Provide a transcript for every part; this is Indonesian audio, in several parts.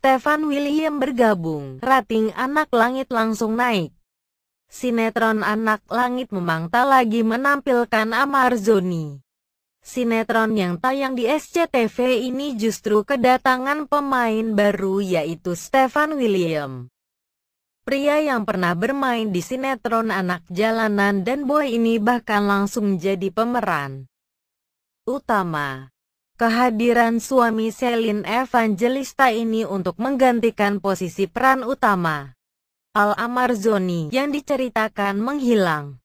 Stefan William bergabung. Rating Anak Langit langsung naik. Sinetron Anak Langit memang tak lagi menampilkan Amar Zoni. Sinetron yang tayang di SCTV ini justru kedatangan pemain baru yaitu Stefan William. Pria yang pernah bermain di sinetron Anak Jalanan dan Boy ini bahkan langsung jadi pemeran utama kehadiran suami Selin Evangelista ini untuk menggantikan posisi peran utama. Al-Amarzoni yang diceritakan menghilang.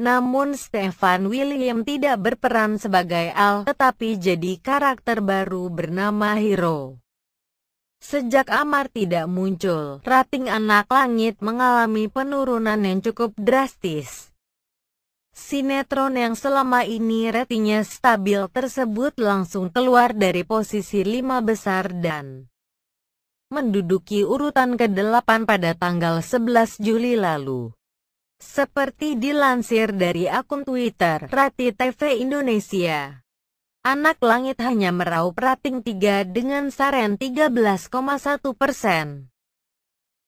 Namun Stefan William tidak berperan sebagai Al, tetapi jadi karakter baru bernama Hero. Sejak Amar tidak muncul, rating anak langit mengalami penurunan yang cukup drastis. Sinetron yang selama ini ratingnya stabil tersebut langsung keluar dari posisi lima besar dan menduduki urutan ke-8 pada tanggal 11 Juli lalu. Seperti dilansir dari akun Twitter Rati TV Indonesia. Anak Langit hanya meraup rating 3 dengan saren 13,1 persen.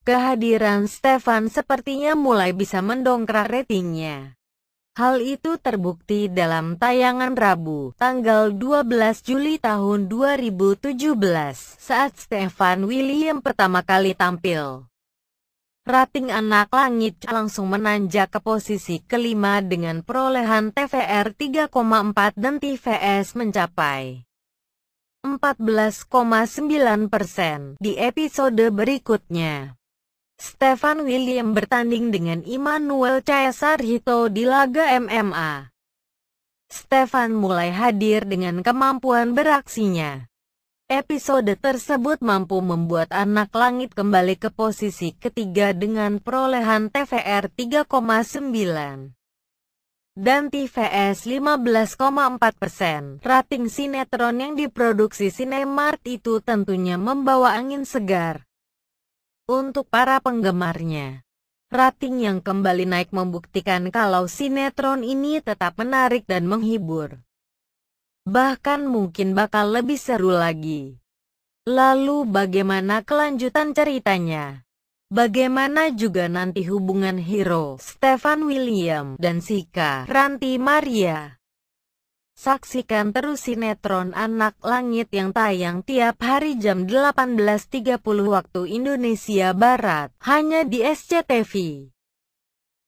Kehadiran Stefan sepertinya mulai bisa mendongkrak ratingnya. Hal itu terbukti dalam tayangan Rabu, tanggal 12 Juli tahun 2017, saat Stefan William pertama kali tampil. Rating Anak Langit langsung menanjak ke posisi kelima dengan perolehan TVR 3,4 dan TVS mencapai 14,9 persen di episode berikutnya. Stefan William bertanding dengan Immanuel Caesar Hito di laga MMA. Stefan mulai hadir dengan kemampuan beraksinya. Episode tersebut mampu membuat anak langit kembali ke posisi ketiga dengan perolehan TVR 3,9 dan TVS 15,4 persen. Rating sinetron yang diproduksi Cinemart itu tentunya membawa angin segar untuk para penggemarnya. Rating yang kembali naik membuktikan kalau sinetron ini tetap menarik dan menghibur. Bahkan mungkin bakal lebih seru lagi. Lalu bagaimana kelanjutan ceritanya? Bagaimana juga nanti hubungan hero Stefan William, dan Sika, Ranti Maria? Saksikan terus sinetron Anak Langit yang tayang tiap hari jam 18.30 waktu Indonesia Barat, hanya di SCTV.